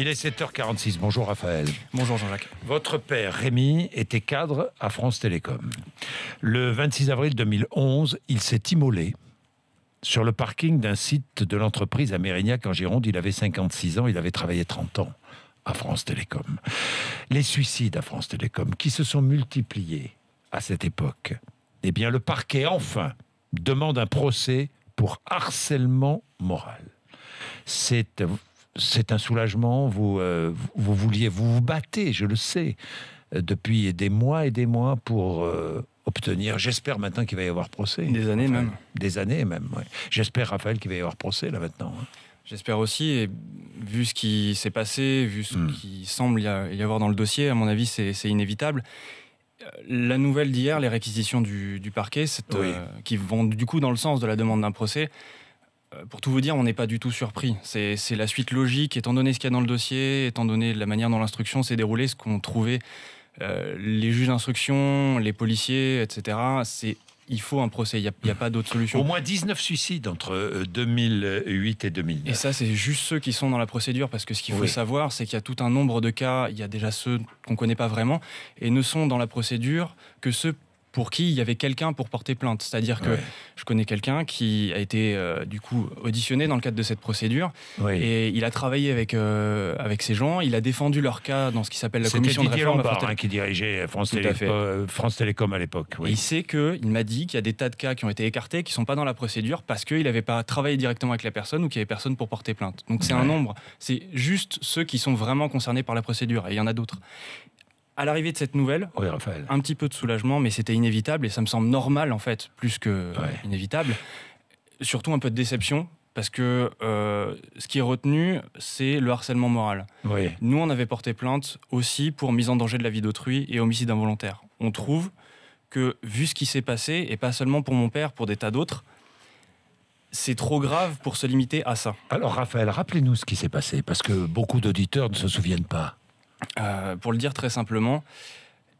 Il est 7h46. Bonjour Raphaël. Bonjour Jean-Jacques. Votre père Rémi était cadre à France Télécom. Le 26 avril 2011, il s'est immolé sur le parking d'un site de l'entreprise à Mérignac en Gironde. Il avait 56 ans, il avait travaillé 30 ans à France Télécom. Les suicides à France Télécom qui se sont multipliés à cette époque. Eh bien, le parquet, enfin, demande un procès pour harcèlement moral. C'est euh, c'est un soulagement. Vous, euh, vous vouliez, vous vous battez, je le sais, euh, depuis des mois et des mois pour euh, obtenir. J'espère maintenant qu'il va y avoir procès. Des années même. Des années même. J'espère Raphaël qu'il va y avoir procès là maintenant. Hein. J'espère aussi, vu ce qui s'est passé, vu ce hmm. qui semble y avoir dans le dossier, à mon avis, c'est inévitable. La nouvelle d'hier, les réquisitions du, parquet, qui vont du coup dans le sens de la demande d'un procès, euh, pour tout vous dire, on n'est pas du tout surpris. C'est la suite logique, étant donné ce qu'il y a dans le dossier, étant donné la manière dont l'instruction s'est déroulée, ce qu'ont trouvé euh, les juges d'instruction, les policiers, etc. C'est il faut un procès, il n'y a, pas d'autre solution. Au moins 19 suicides entre 2008 euh, et 2009. Et ça, c'est juste ceux qui sont dans la procédure, parce que ce qu'il faut savoir, c'est qu'il y a tout un nombre de cas, il y a déjà ceux qu'on ne connaît pas vraiment, et ne sont dans la procédure que ceux pour qui il y avait quelqu'un pour porter plainte. C'est-à-dire que je connais quelqu'un qui a été euh, du coup auditionné dans le cadre de cette procédure et il a travaillé avec, euh, avec ces gens, il a défendu leur cas dans ce qui s'appelle la commission de réforme. Lombard, hein, qui dirigeait France, euh, France Télécom à l'époque. Oui. Il sait qu'il m'a dit qu'il y a des tas de cas qui ont été écartés, qui ne sont pas dans la procédure parce qu'il n'avait pas travaillé directement avec la personne ou qu'il n'y avait personne pour porter plainte. Donc c'est un nombre, c'est juste ceux qui sont vraiment concernés par la procédure et il y en a d'autres à l'arrivée de cette nouvelle, un petit peu de soulagement, mais c'était inévitable et ça me semble normal en fait, plus que euh, inévitable. Surtout un peu de déception. Parce que euh, ce qui est retenu, c'est le harcèlement moral. Nous, on avait porté plainte aussi pour mise en danger de la vie d'autrui et homicide involontaire. On trouve que, vu ce qui s'est passé, et pas seulement pour mon père, pour des tas d'autres, c'est trop grave pour se limiter à ça. Alors Raphaël, rappelez-nous ce qui s'est passé, parce que beaucoup d'auditeurs ne se souviennent pas. Euh, pour le dire très simplement,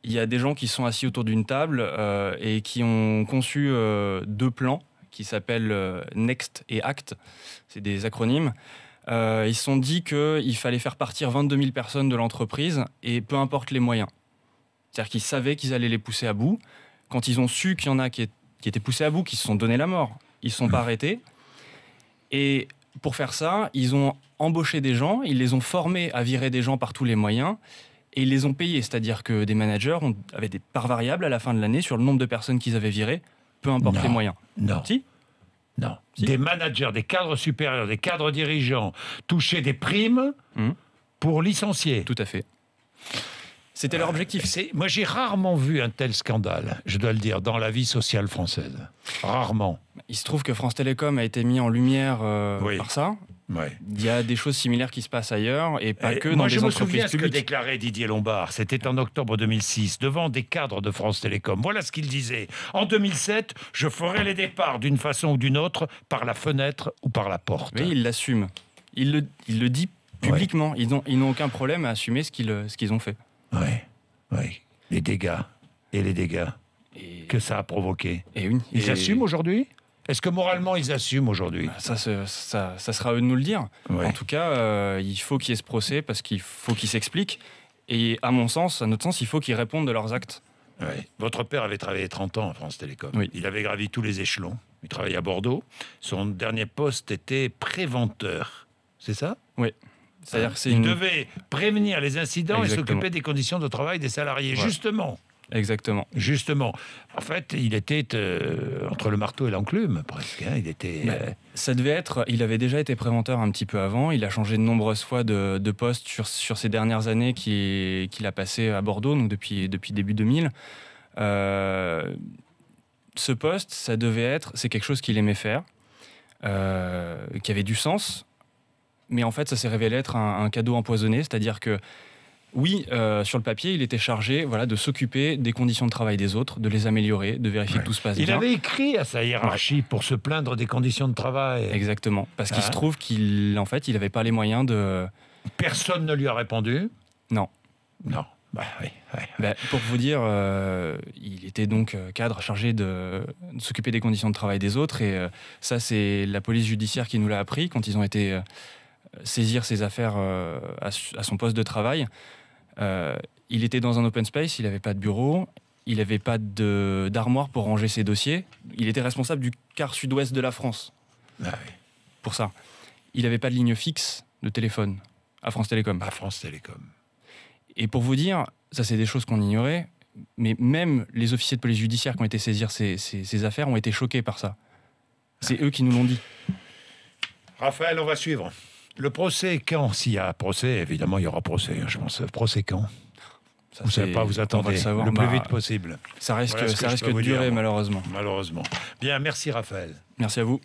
il y a des gens qui sont assis autour d'une table euh, et qui ont conçu euh, deux plans qui s'appellent Next et Act. C'est des acronymes. ils se sont dit qu'il fallait faire partir 22 000 personnes de l'entreprise et peu importe les moyens. C'est-à-dire qu'ils savaient qu'ils allaient les pousser à bout. Quand ils ont su qu'il y en a qui, étaient poussés à bout, qui se sont donné la mort, ils ne sont pas mmh. arrêtés. Et pour faire ça, ils ont embauché des gens, ils les ont formés à virer des gens par tous les moyens. Et ils les ont payés, c'est-à-dire que des managers avaient des parts variables à la fin de l'année sur le nombre de personnes qu'ils avaient virées, peu importe les moyens. Non. Si non. des managers, des cadres supérieurs, des cadres dirigeants touchaient des primes hum. pour licencier. Tout à fait. C'était leur objectif. Moi, j'ai rarement vu un tel scandale, je dois le dire, dans la vie sociale française. Rarement. Il se trouve que France Télécom a été mis en lumière euh, par ça. Il y a des choses similaires qui se passent ailleurs et pas que dans les moi, je me souviens ce que déclarait Didier Lombard. C'était en octobre 2006 devant des cadres de France Télécom. Voilà ce qu'il disait. En 2007, je ferai les départs d'une façon ou d'une autre par la fenêtre ou par la porte. Oui, il l'assume. Il le, dit publiquement. Ils n'ont aucun problème à assumer ce qu'ils ont fait. Oui, oui. Les dégâts. Et les dégâts que ça a provoqué. Ils assument aujourd'hui est-ce que moralement ils assument aujourd'hui ah, ça, ça, sera à eux de nous le dire. En tout cas, euh, il faut qu'il y ait ce procès parce qu'il faut qu'ils s'expliquent. Et à mon sens, à notre sens, il faut qu'ils répondent de leurs actes. Votre père avait travaillé 30 ans à France Télécom. Il avait gravi tous les échelons. Il travaillait à Bordeaux. Son dernier poste était préventeur. C'est ça Oui. Il mm. devait prévenir les incidents et s'occuper des conditions de travail des salariés. Justement. Exactement. Justement. En fait, il était euh, entre le marteau et l'enclume, presque. Hein. Il était. Euh, ça devait être. Il avait déjà été préventeur un petit peu avant. Il a changé de nombreuses fois de, poste sur, sur, ces dernières années qu'il a passé à Bordeaux, depuis, depuis début 2000. Euh, ce poste, ça devait être. C'est quelque chose qu'il aimait faire, qui avait du sens mais en fait, ça s'est révélé être un, cadeau empoisonné, c'est-à-dire que oui, euh, sur le papier, il était chargé voilà, de s'occuper des conditions de travail des autres, de les améliorer, de vérifier que tout se passe bien. Il avait écrit à sa hiérarchie pour se plaindre des conditions de travail. Exactement, parce qu'il ah. se trouve qu'il en fait, il n'avait pas les moyens de... Personne ne lui a répondu Non. Non. Bah, oui, bah, pour vous dire, euh, il était donc euh, cadre chargé de, s'occuper des conditions de travail des autres. Et ça, c'est la police judiciaire qui nous l'a appris quand ils ont été saisir ses affaires euh, à, son poste de travail. Euh, il était dans un open space, il n'avait pas de bureau, il n'avait pas d'armoire pour ranger ses dossiers. Il était responsable du quart sud-ouest de la France. Ah pour ça. Il n'avait pas de ligne fixe de téléphone à France Télécom. À France Télécom. Et pour vous dire, ça c'est des choses qu'on ignorait, mais même les officiers de police judiciaire qui ont été saisir ces, affaires ont été choqués par ça. C'est ah eux qui nous l'ont dit. Raphaël, on va suivre. Le procès quand S'il y a procès, évidemment, il y aura procès, hein, je pense. Procès quand ça, vous savez pas, vous attendez le, plus vite possible. Ça risque, ça risque de durer, malheureusement. Malheureusement. Bien, merci Raphaël. Merci à vous.